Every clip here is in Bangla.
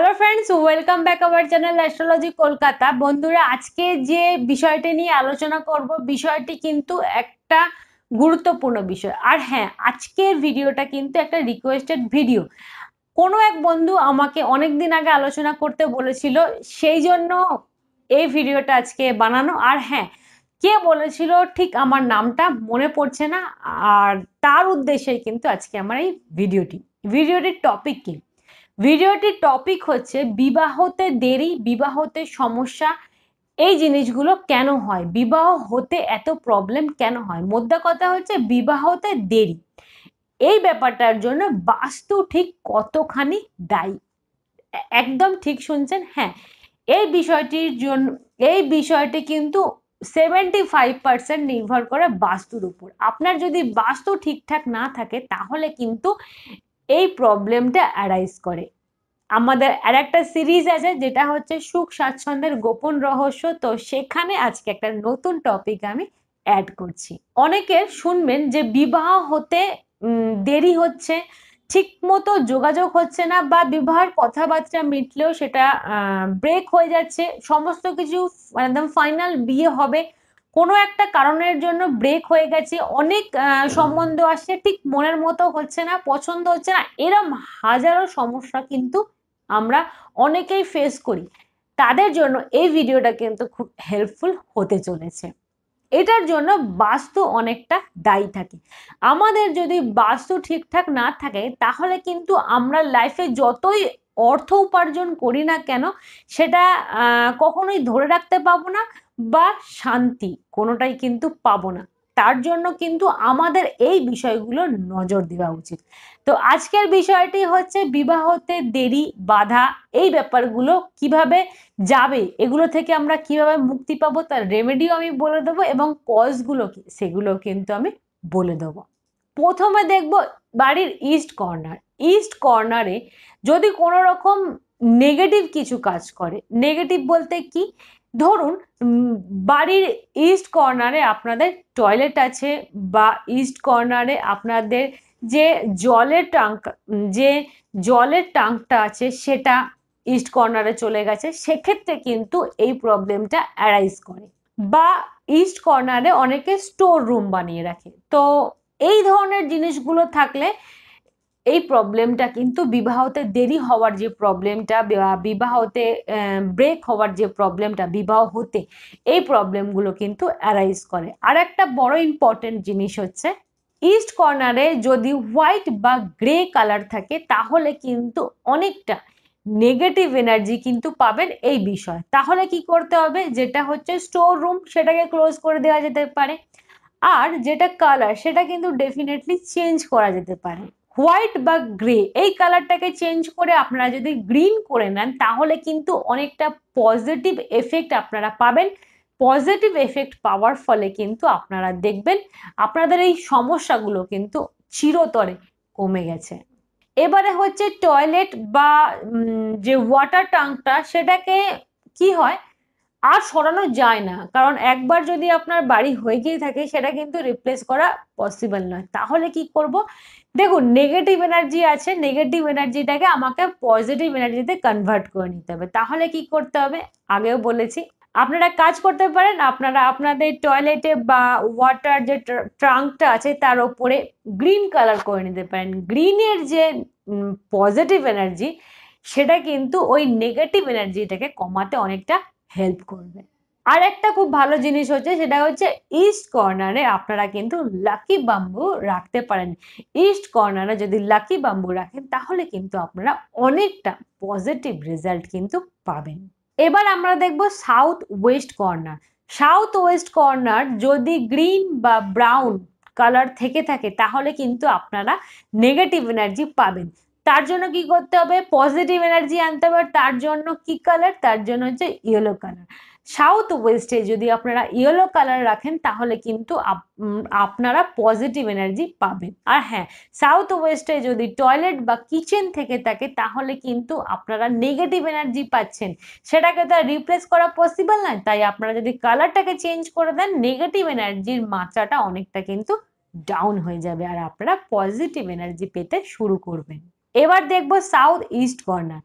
hello friends welcome back our channel astrology Kolkata বন্ধুরা আজকে যে বিষয়টি নিয়ে আলোচনা করব বিষয়টি কিন্তু একটা গুরুত্বপূর্ণ বিষয় আর হ্যাঁ আজকের ভিডিওটা কিন্তু একটা রিকোয়েস্টেড ভিডিও কোনো এক বন্ধু আমাকে অনেক দিন আগে আলোচনা করতে বলেছিল সেই জন্য এই ভিডিওটা আজকে বানানো আর হ্যাঁ কে বলেছিল ঠিক আমার নামটা মনে পড়ছে না আর তার উদ্দেশ্যে কিন্তু আজকে আমার এই ভিডিওটি ভিডিওটির টপিক কী ভিডিওটির টপিক হচ্ছে বিবাহতে দেরি বিবাহতে সমস্যা এই জিনিসগুলো কেন হয় বিবাহ হতে এত প্রবলেম কেন হয় মোদ্দা কথা হচ্ছে বিবাহতে দেরি এই ব্যাপারটার জন্য বাস্তু ঠিক কতখানি দায়ী একদম ঠিক শুনছেন হ্যাঁ এই বিষয়টির জন্য এই বিষয়টি কিন্তু সেভেন্টি ফাইভ পার্সেন্ট নির্ভর করে বাস্তুর উপর আপনার যদি বাস্তু ঠিকঠাক না থাকে তাহলে কিন্তু এই প্রবলেমটা অ্যারাইজ করে আমাদের আর একটা সিরিজ আছে যেটা হচ্ছে সুখ স্বাচ্ছন্দ্যের গোপন রহস্য তো সেখানে আজকে একটা নতুন টপিক আমি অ্যাড করছি অনেকের শুনবেন যে বিবাহ হতে দেরি হচ্ছে ঠিক মতো যোগাযোগ হচ্ছে না বা বিবাহের কথাবার্তা মিটলেও সেটা ব্রেক হয়ে যাচ্ছে সমস্ত কিছু মানে একদম ফাইনাল বিয়ে হবে কোনো একটা কারণের জন্য ব্রেক হয়ে গেছে অনেক সম্বন্ধ আসছে ঠিক মনের মতো হচ্ছে না পছন্দ হচ্ছে না এরম হাজারো সমস্যা কিন্তু আমরা অনেকেই ফেস করি তাদের জন্য এই ভিডিওটা কিন্তু খুব হেল্পফুল হতে চলেছে এটার জন্য বাস্তু অনেকটা দায়ী থাকে আমাদের যদি বাস্তু ঠিকঠাক না থাকে তাহলে কিন্তু আমরা লাইফে যতই অর্থ উপার্জন করি না কেন সেটা কখনোই ধরে রাখতে পাবো না বা শান্তি কোনোটাই কিন্তু পাবো না তার জন্য কিন্তু আমাদের এই বিষয়গুলো নজর দেওয়া উচিত তো আজকের বিষয়টি হচ্ছে বিবাহতে দেরি বাধা এই ব্যাপারগুলো কিভাবে যাবে এগুলো থেকে আমরা কিভাবে মুক্তি পাবো তার রেমেডিও আমি বলে দেবো এবং কজগুলো কি সেগুলো কিন্তু আমি বলে দেবো প্রথমে দেখব বাড়ির ইস্ট কর্নার ইস্ট কর্নারে যদি কোনো রকম নেগেটিভ কিছু কাজ করে নেগেটিভ বলতে কি ধরুন বাড়ির ইস্ট কর্নারে আপনাদের টয়লেট আছে বা ইস্ট কর্নারে আপনাদের যে জলের ট্যাঙ্ক যে জলের ট্যাঙ্কটা আছে সেটা ইস্ট কর্নারে চলে গেছে সেক্ষেত্রে কিন্তু এই প্রবলেমটা অ্যারাইজ করে বা ইস্ট কর্নারে অনেকে স্টোর রুম বানিয়ে রাখে তো এই ধরনের জিনিসগুলো থাকলে এই প্রবলেমটা কিন্তু বিবাহতে দেরি হওয়ার যে প্রবলেমটা বিবাহতে ব্রেক হওয়ার যে প্রবলেমটা বিবাহ হতে এই প্রবলেমগুলো কিন্তু অ্যারাইজ করে আর একটা বড় ইম্পর্টেন্ট জিনিস হচ্ছে ইস্ট কর্নারে যদি হোয়াইট বা গ্রে কালার থাকে তাহলে কিন্তু অনেকটা নেগেটিভ এনার্জি কিন্তু পাবেন এই বিষয় তাহলে কি করতে হবে যেটা হচ্ছে স্টোর রুম সেটাকে ক্লোজ করে দেওয়া যেতে পারে আর যেটা কালার সেটা কিন্তু ডেফিনেটলি চেঞ্জ করা যেতে পারে হোয়াইট বা গ্রে এই কালারটাকে চেঞ্জ করে আপনারা যদি গ্রিন করে নেন তাহলে কিন্তু অনেকটা পজিটিভ এফেক্ট আপনারা পাবেন পজিটিভ এফেক্ট পাওয়ার ফলে কিন্তু আপনারা দেখবেন আপনাদের এই সমস্যাগুলো কিন্তু চিরতরে কমে গেছে এবারে হচ্ছে টয়লেট বা যে ওয়াটার ট্যাঙ্কটা সেটাকে কি হয় আর সরানো যায় না কারণ একবার যদি আপনার বাড়ি হয়ে গিয়ে থাকে সেটা কিন্তু রিপ্লেস করা পসিবল নয় তাহলে কি করব দেখুন নেগেটিভ এনার্জি আছে নেগেটিভ এনার্জিটাকে আমাকে পজিটিভ এনার্জিতে কনভার্ট করে নিতে হবে তাহলে কি করতে হবে আগেও বলেছি আপনারা কাজ করতে পারেন আপনারা আপনাদের টয়লেটে বা ওয়াটার যে ট্রাঙ্কটা আছে তার ওপরে গ্রিন কালার করে নিতে পারেন গ্রিনের যে পজিটিভ এনার্জি সেটা কিন্তু ওই নেগেটিভ এনার্জিটাকে কমাতে অনেকটা হেল্প করবে আর একটা খুব ভালো জিনিস হচ্ছে সেটা হচ্ছে ইস্ট কর্নারে আপনারা কিন্তু লাকি বাম্বু রাখতে পারেন ইস্ট কর্নারে যদি লাকি বাম্বু রাখেন তাহলে কিন্তু আপনারা অনেকটা পজিটিভ রেজাল্ট কিন্তু পাবেন এবার আমরা দেখব south west corner south west corner যদি গ্রিন বা ব্রাউন কালার থেকে থাকে তাহলে কিন্তু আপনারা নেগেটিভ এনার্জি পাবেন তার জন্য কি করতে হবে পজিটিভ এনার্জি আনতে হবে তার জন্য কি কালার তার জন্য হচ্ছে ইয়েলো কালার সাউথ ওয়েস্টে যদি আপনারা ইয়েলো কালার রাখেন তাহলে কিন্তু আপনারা পজিটিভ এনার্জি পাবেন আর হ্যাঁ সাউথ ওয়েস্টে যদি টয়লেট বা কিচেন থেকে থাকে তাহলে কিন্তু আপনারা নেগেটিভ এনার্জি পাচ্ছেন সেটাকে তো রিপ্লেস করা পসিবল নয় তাই আপনারা যদি কালারটাকে চেঞ্জ করে দেন নেগেটিভ এনার্জির মাত্রাটা অনেকটা কিন্তু ডাউন হয়ে যাবে আর আপনারা পজিটিভ এনার্জি পেতে শুরু করবেন এবার দেখব south east corner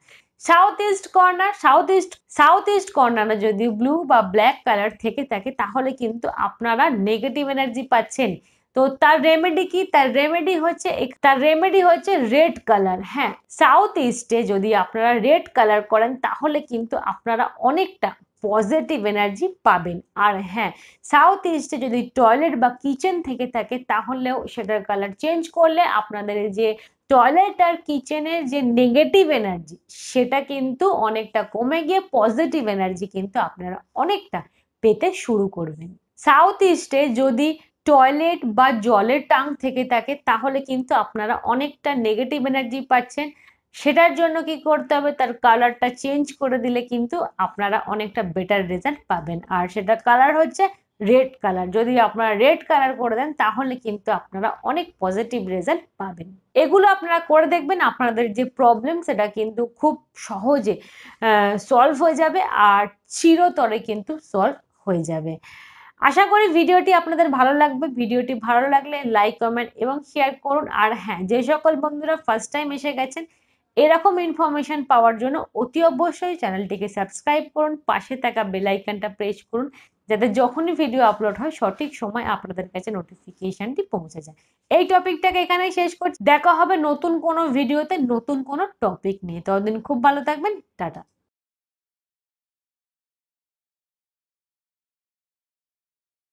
south east corner south east south east কর্নারে যদি ব্লু বা ব্ল্যাক কালার থেকে থাকে তাহলে কিন্তু আপনারা নেগেটিভ এনার্জি পাচ্ছেন তো তার রেমেডি কি তার রেমেডি হচ্ছে তার রেমেডি হচ্ছে রেড কালার হ্যাঁ সাউথ ইস্টে যদি আপনারা রেড কালার করেন তাহলে কিন্তু আপনারা অনেকটা পজিটিভ এনার্জি পাবেন আর হ্যাঁ সাউথ ইস্টে যদি টয়লেট বা কিচেন থেকে থাকে তাহলেও সেটার কালার চেঞ্জ করলে আপনাদের যে টয়লেট আর কিচেনের যে নেগেটিভ এনার্জি সেটা কিন্তু অনেকটা কমে গিয়ে পজিটিভ এনার্জি কিন্তু আপনারা অনেকটা পেতে শুরু করবেন সাউথ ইস্টে যদি টয়লেট বা জলের টাং থেকে থাকে তাহলে কিন্তু আপনারা অনেকটা নেগেটিভ এনার্জি পাচ্ছেন সেটার জন্য কি করতে হবে তার কালারটা চেঞ্জ করে দিলে কিন্তু আপনারা অনেকটা বেটার রেজাল্ট পাবেন আর সেটা কালার হচ্ছে রেড কালার যদি আপনারা রেড কালার করে দেন তাহলে কিন্তু আপনারা অনেক পজিটিভ রেজাল্ট পাবেন এগুলো আপনারা করে দেখবেন আপনাদের যে প্রবলেম সেটা কিন্তু খুব সহজে সলভ হয়ে যাবে আর চিরতরে কিন্তু সলভ হয়ে যাবে আশা করি ভিডিওটি আপনাদের ভালো লাগবে ভিডিওটি ভালো লাগলে লাইক কমেন্ট এবং শেয়ার করুন আর হ্যাঁ যে সকল বন্ধুরা ফার্স্ট টাইম এসে গেছেন এরকম ইনফরমেশন পাওয়ার জন্য অতি অবশ্যই চ্যানেলটিকে সাবস্ক্রাইব করুন পাশে থাকা বেলাইকানটা প্রেস করুন যাতে যখনই ভিডিও আপলোড হয় সঠিক সময় আপনাদের কাছে নোটিফিকেশানটি পৌঁছে যায় এই টপিকটাকে এখানেই শেষ করছি দেখা হবে নতুন কোনো ভিডিওতে নতুন কোনো টপিক নিয়ে ততদিন খুব ভালো থাকবেন টাটা